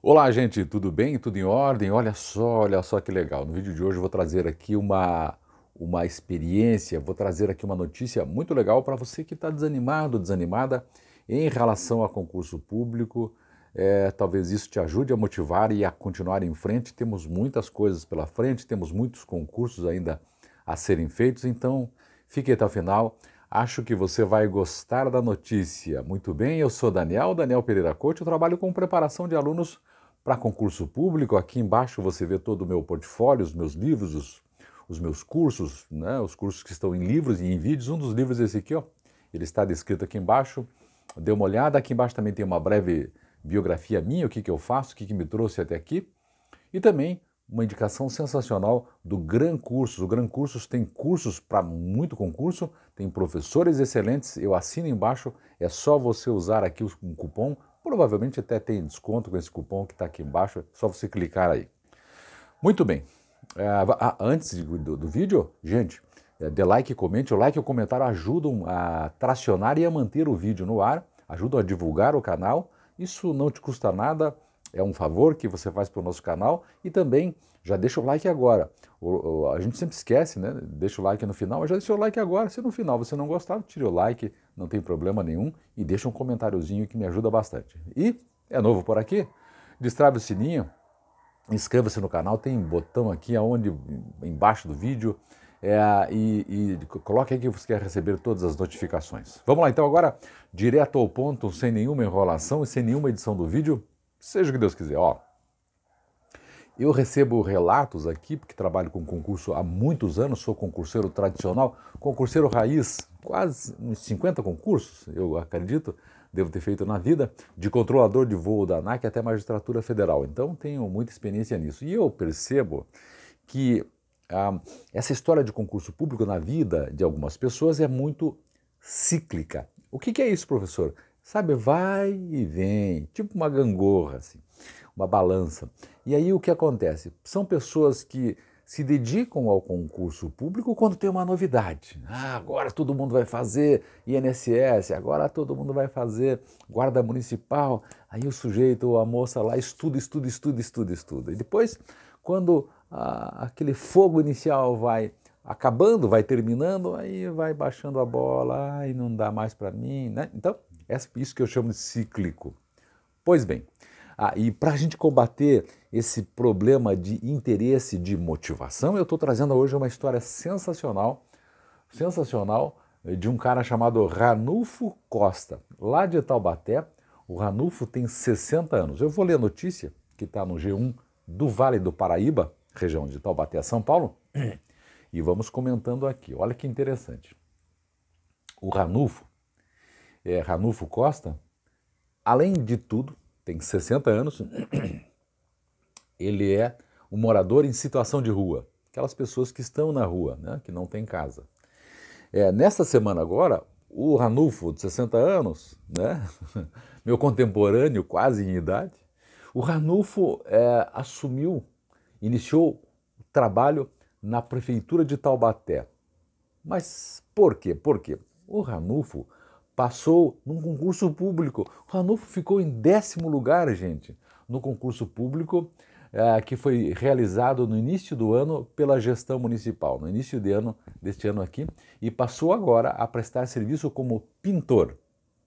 Olá, gente, tudo bem? Tudo em ordem? Olha só, olha só que legal. No vídeo de hoje eu vou trazer aqui uma, uma experiência, vou trazer aqui uma notícia muito legal para você que está desanimado, desanimada em relação a concurso público. É, talvez isso te ajude a motivar e a continuar em frente. Temos muitas coisas pela frente, temos muitos concursos ainda a serem feitos, então fique até o final. Acho que você vai gostar da notícia. Muito bem, eu sou Daniel, Daniel Pereira Couto, eu trabalho com preparação de alunos para concurso público. Aqui embaixo você vê todo o meu portfólio, os meus livros, os, os meus cursos, né? os cursos que estão em livros e em vídeos. Um dos livros é esse aqui, ó. ele está descrito aqui embaixo. Dê uma olhada, aqui embaixo também tem uma breve biografia minha, o que, que eu faço, o que, que me trouxe até aqui. E também uma indicação sensacional do Gran Cursos. O Gran Cursos tem cursos para muito concurso, tem professores excelentes, eu assino embaixo, é só você usar aqui um cupom, provavelmente até tem desconto com esse cupom que está aqui embaixo, é só você clicar aí. Muito bem, é, antes do, do vídeo, gente, é, dê like, comente. O like e o comentário ajudam a tracionar e a manter o vídeo no ar, ajudam a divulgar o canal. Isso não te custa nada, é um favor que você faz para o nosso canal e também já deixa o like agora. O, o, a gente sempre esquece, né? Deixa o like no final, mas já deixa o like agora. Se no final você não gostar, tire o like, não tem problema nenhum e deixa um comentáriozinho que me ajuda bastante. E é novo por aqui? Destrave o sininho, inscreva-se no canal, tem um botão aqui aonde embaixo do vídeo é, e, e coloque aqui que você quer receber todas as notificações. Vamos lá então agora, direto ao ponto, sem nenhuma enrolação e sem nenhuma edição do vídeo seja o que Deus quiser, ó. Eu recebo relatos aqui, porque trabalho com concurso há muitos anos, sou concurseiro tradicional, concurseiro raiz, quase uns 50 concursos, eu acredito, devo ter feito na vida, de controlador de voo da ANAC até magistratura federal. Então tenho muita experiência nisso. E eu percebo que ah, essa história de concurso público na vida de algumas pessoas é muito cíclica. O que, que é isso, professor? Sabe, vai e vem, tipo uma gangorra, assim, uma balança. E aí o que acontece? São pessoas que se dedicam ao concurso público quando tem uma novidade. Ah, agora todo mundo vai fazer INSS, agora todo mundo vai fazer guarda municipal. Aí o sujeito ou a moça lá estuda, estuda, estuda, estuda, estuda. E depois, quando ah, aquele fogo inicial vai acabando, vai terminando, aí vai baixando a bola, e não dá mais para mim, né? Então, é isso que eu chamo de cíclico. Pois bem, ah, e para a gente combater esse problema de interesse, de motivação, eu estou trazendo hoje uma história sensacional, sensacional, eh, de um cara chamado Ranulfo Costa, lá de Taubaté. O Ranulfo tem 60 anos. Eu vou ler a notícia que está no G1 do Vale do Paraíba, região de Taubaté, São Paulo, e vamos comentando aqui. Olha que interessante. O Ranulfo é, Ranulfo Costa, além de tudo, tem 60 anos, ele é um morador em situação de rua, aquelas pessoas que estão na rua, né, que não têm casa. É, nesta semana agora, o Ranulfo, de 60 anos, né, meu contemporâneo, quase em idade, o Ranulfo é, assumiu, iniciou o trabalho na prefeitura de Taubaté. Mas por quê? Por quê? O Ranulfo passou num concurso público. O Ranulfo ficou em décimo lugar, gente, no concurso público uh, que foi realizado no início do ano pela gestão municipal, no início de ano, deste ano aqui, e passou agora a prestar serviço como pintor.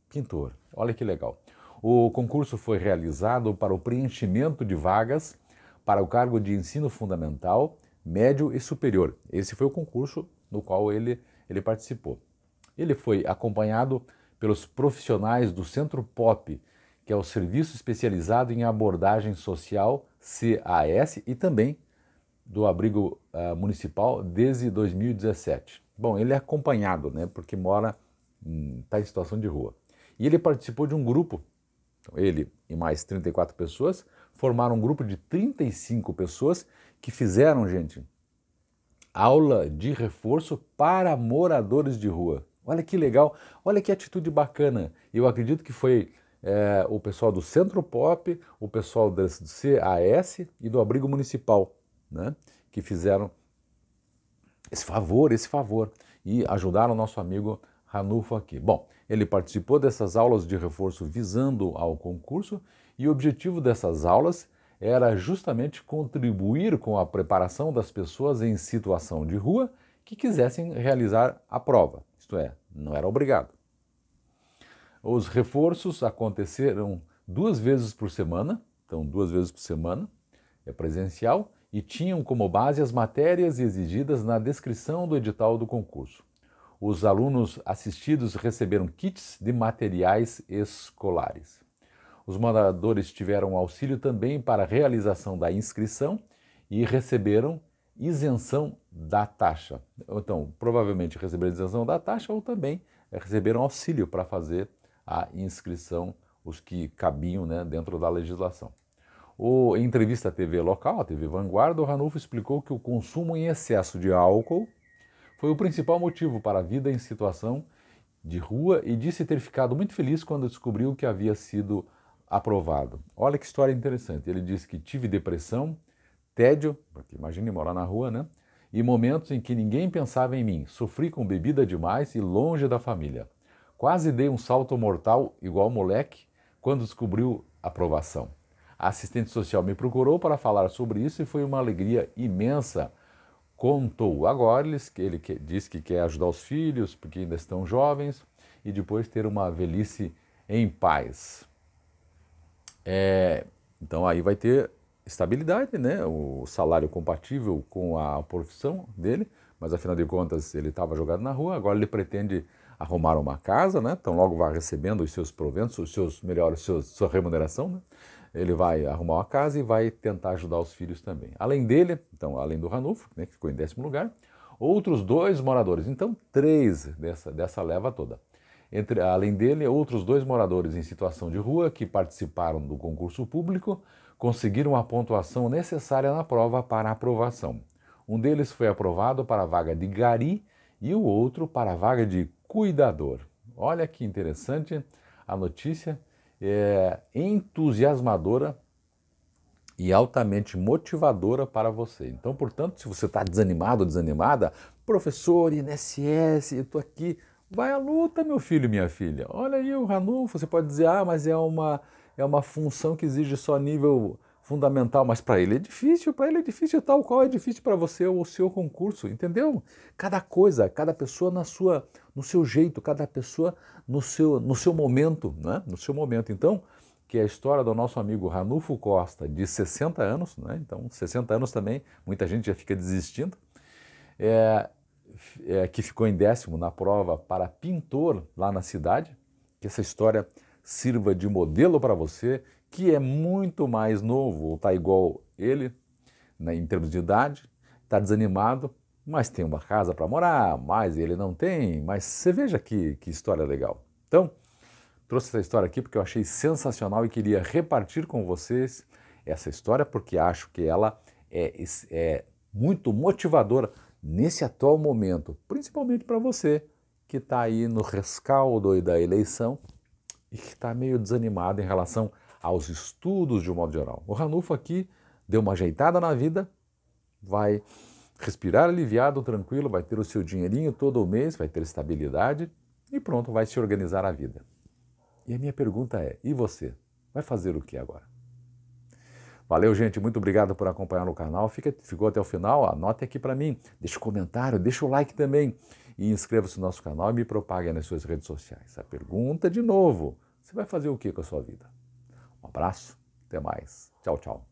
Pintor, olha que legal. O concurso foi realizado para o preenchimento de vagas para o cargo de ensino fundamental, médio e superior. Esse foi o concurso no qual ele, ele participou. Ele foi acompanhado pelos profissionais do Centro POP, que é o Serviço Especializado em Abordagem Social, CAS, e também do Abrigo uh, Municipal desde 2017. Bom, ele é acompanhado, né, porque mora, está hum, em situação de rua. E ele participou de um grupo, então ele e mais 34 pessoas, formaram um grupo de 35 pessoas que fizeram, gente, aula de reforço para moradores de rua. Olha que legal, olha que atitude bacana. Eu acredito que foi é, o pessoal do Centro Pop, o pessoal do CAS e do Abrigo Municipal, né, que fizeram esse favor, esse favor e ajudaram o nosso amigo Ranulfo aqui. Bom, ele participou dessas aulas de reforço visando ao concurso e o objetivo dessas aulas era justamente contribuir com a preparação das pessoas em situação de rua que quisessem realizar a prova isto é, não era obrigado. Os reforços aconteceram duas vezes por semana, então duas vezes por semana, é presencial, e tinham como base as matérias exigidas na descrição do edital do concurso. Os alunos assistidos receberam kits de materiais escolares. Os moradores tiveram auxílio também para a realização da inscrição e receberam isenção da taxa. Então, provavelmente receberam isenção da taxa ou também eh, receberam auxílio para fazer a inscrição, os que cabiam né, dentro da legislação. O, em entrevista à TV local, a TV Vanguarda, o Ranulfo explicou que o consumo em excesso de álcool foi o principal motivo para a vida em situação de rua e disse ter ficado muito feliz quando descobriu que havia sido aprovado. Olha que história interessante. Ele disse que tive depressão, tédio, porque imagine morar na rua, né? E momentos em que ninguém pensava em mim. Sofri com bebida demais e longe da família. Quase dei um salto mortal igual moleque quando descobriu a aprovação. A assistente social me procurou para falar sobre isso e foi uma alegria imensa. Contou agora ele que, diz que quer ajudar os filhos porque ainda estão jovens e depois ter uma velhice em paz. É, então aí vai ter estabilidade, né? o salário compatível com a profissão dele, mas afinal de contas ele estava jogado na rua, agora ele pretende arrumar uma casa, né? então logo vai recebendo os seus proventos, os seus, melhores, sua remuneração, né? ele vai arrumar uma casa e vai tentar ajudar os filhos também. Além dele, então além do Ranulfo, né, que ficou em décimo lugar, outros dois moradores, então três dessa, dessa leva toda. Entre, além dele, outros dois moradores em situação de rua que participaram do concurso público conseguiram a pontuação necessária na prova para aprovação. Um deles foi aprovado para a vaga de gari e o outro para a vaga de cuidador. Olha que interessante a notícia, é entusiasmadora e altamente motivadora para você. Então, portanto, se você está desanimado ou desanimada, professor, INSS, eu estou aqui, vai à luta, meu filho e minha filha. Olha aí o Ranulfo, você pode dizer, ah, mas é uma é uma função que exige só nível fundamental, mas para ele é difícil, para ele é difícil tal qual é difícil para você ou o seu concurso, entendeu? Cada coisa, cada pessoa na sua, no seu jeito, cada pessoa no seu, no seu momento, né? No seu momento. Então, que é a história do nosso amigo Ranulfo Costa, de 60 anos, né? Então, 60 anos também, muita gente já fica desistindo. É, é, que ficou em décimo na prova para pintor lá na cidade, que essa história sirva de modelo para você, que é muito mais novo, ou está igual ele, né, em termos de idade, está desanimado, mas tem uma casa para morar, mas ele não tem, mas você veja que, que história legal. Então, trouxe essa história aqui porque eu achei sensacional e queria repartir com vocês essa história, porque acho que ela é, é muito motivadora nesse atual momento, principalmente para você que está aí no rescaldo da eleição e que está meio desanimado em relação aos estudos de um modo geral. O Ranulfo aqui deu uma ajeitada na vida, vai respirar aliviado, tranquilo, vai ter o seu dinheirinho todo mês, vai ter estabilidade e pronto, vai se organizar a vida. E a minha pergunta é: e você? Vai fazer o que agora? Valeu, gente. Muito obrigado por acompanhar o canal. Fica, ficou até o final? Anote aqui para mim. Deixa o um comentário, deixa o like também. E inscreva-se no nosso canal e me propague nas suas redes sociais. A pergunta, de novo, você vai fazer o que com a sua vida? Um abraço, até mais. Tchau, tchau.